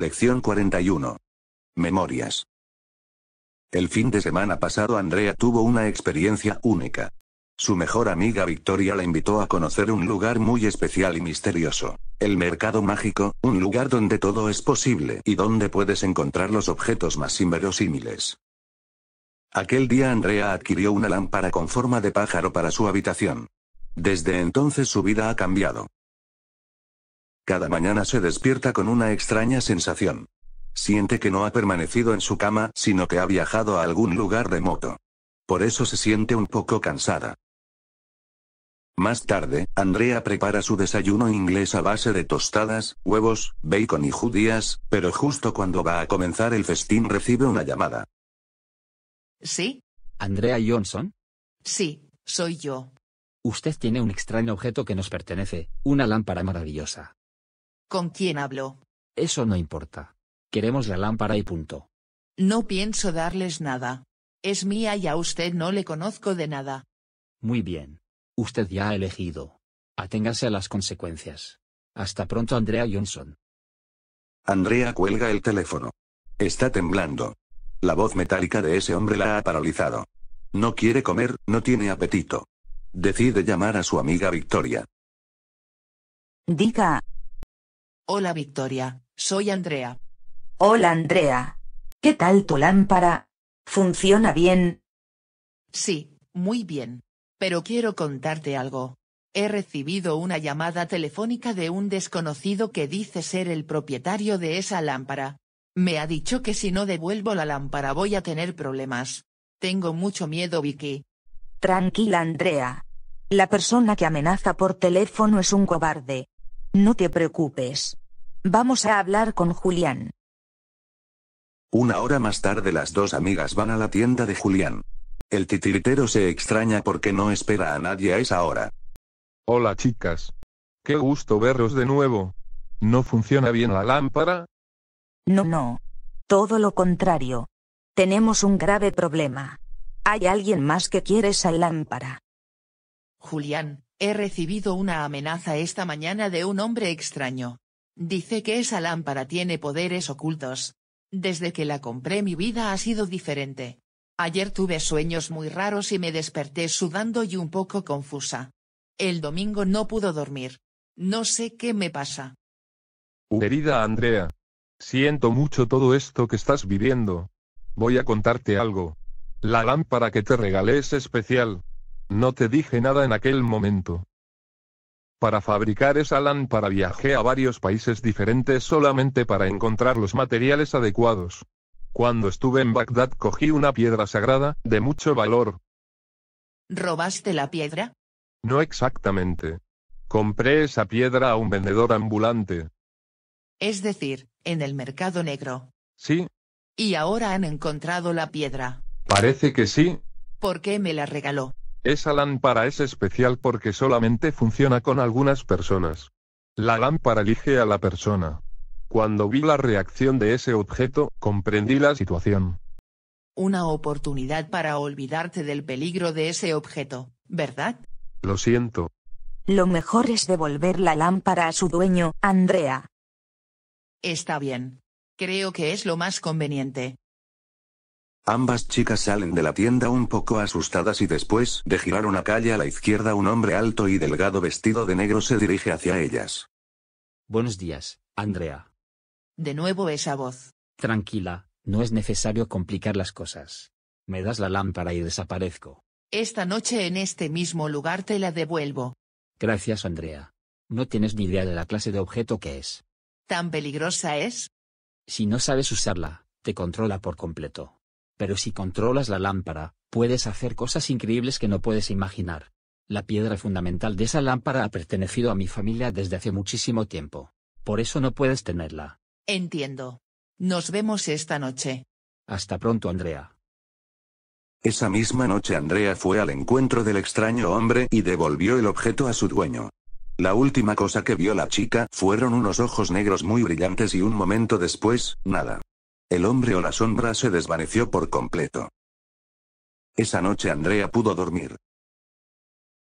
Lección 41. Memorias. El fin de semana pasado Andrea tuvo una experiencia única. Su mejor amiga Victoria la invitó a conocer un lugar muy especial y misterioso. El mercado mágico, un lugar donde todo es posible y donde puedes encontrar los objetos más inverosímiles. Aquel día Andrea adquirió una lámpara con forma de pájaro para su habitación. Desde entonces su vida ha cambiado. Cada mañana se despierta con una extraña sensación. Siente que no ha permanecido en su cama, sino que ha viajado a algún lugar remoto. Por eso se siente un poco cansada. Más tarde, Andrea prepara su desayuno inglés a base de tostadas, huevos, bacon y judías, pero justo cuando va a comenzar el festín recibe una llamada. ¿Sí? ¿Andrea Johnson? Sí, soy yo. Usted tiene un extraño objeto que nos pertenece, una lámpara maravillosa. ¿Con quién hablo? Eso no importa. Queremos la lámpara y punto. No pienso darles nada. Es mía y a usted no le conozco de nada. Muy bien. Usted ya ha elegido. Aténgase a las consecuencias. Hasta pronto Andrea Johnson. Andrea cuelga el teléfono. Está temblando. La voz metálica de ese hombre la ha paralizado. No quiere comer, no tiene apetito. Decide llamar a su amiga Victoria. Diga, Hola Victoria, soy Andrea. Hola Andrea. ¿Qué tal tu lámpara? ¿Funciona bien? Sí, muy bien. Pero quiero contarte algo. He recibido una llamada telefónica de un desconocido que dice ser el propietario de esa lámpara. Me ha dicho que si no devuelvo la lámpara voy a tener problemas. Tengo mucho miedo, Vicky. Tranquila, Andrea. La persona que amenaza por teléfono es un cobarde. No te preocupes. Vamos a hablar con Julián. Una hora más tarde las dos amigas van a la tienda de Julián. El titiritero se extraña porque no espera a nadie a esa hora. Hola chicas. Qué gusto verlos de nuevo. ¿No funciona bien la lámpara? No, no. Todo lo contrario. Tenemos un grave problema. Hay alguien más que quiere esa lámpara. Julián, he recibido una amenaza esta mañana de un hombre extraño. Dice que esa lámpara tiene poderes ocultos. Desde que la compré mi vida ha sido diferente. Ayer tuve sueños muy raros y me desperté sudando y un poco confusa. El domingo no pudo dormir. No sé qué me pasa. Querida Andrea. Siento mucho todo esto que estás viviendo. Voy a contarte algo. La lámpara que te regalé es especial. No te dije nada en aquel momento. Para fabricar esa lámpara viajé a varios países diferentes solamente para encontrar los materiales adecuados. Cuando estuve en Bagdad cogí una piedra sagrada, de mucho valor. ¿Robaste la piedra? No exactamente. Compré esa piedra a un vendedor ambulante. Es decir, en el mercado negro. Sí. ¿Y ahora han encontrado la piedra? Parece que sí. ¿Por qué me la regaló? Esa lámpara es especial porque solamente funciona con algunas personas. La lámpara elige a la persona. Cuando vi la reacción de ese objeto, comprendí la situación. Una oportunidad para olvidarte del peligro de ese objeto, ¿verdad? Lo siento. Lo mejor es devolver la lámpara a su dueño, Andrea. Está bien. Creo que es lo más conveniente. Ambas chicas salen de la tienda un poco asustadas y después de girar una calle a la izquierda un hombre alto y delgado vestido de negro se dirige hacia ellas. Buenos días, Andrea. De nuevo esa voz. Tranquila, no es necesario complicar las cosas. Me das la lámpara y desaparezco. Esta noche en este mismo lugar te la devuelvo. Gracias, Andrea. No tienes ni idea de la clase de objeto que es. ¿Tan peligrosa es? Si no sabes usarla, te controla por completo pero si controlas la lámpara, puedes hacer cosas increíbles que no puedes imaginar. La piedra fundamental de esa lámpara ha pertenecido a mi familia desde hace muchísimo tiempo. Por eso no puedes tenerla. Entiendo. Nos vemos esta noche. Hasta pronto, Andrea. Esa misma noche Andrea fue al encuentro del extraño hombre y devolvió el objeto a su dueño. La última cosa que vio la chica fueron unos ojos negros muy brillantes y un momento después, nada. El hombre o la sombra se desvaneció por completo. Esa noche Andrea pudo dormir.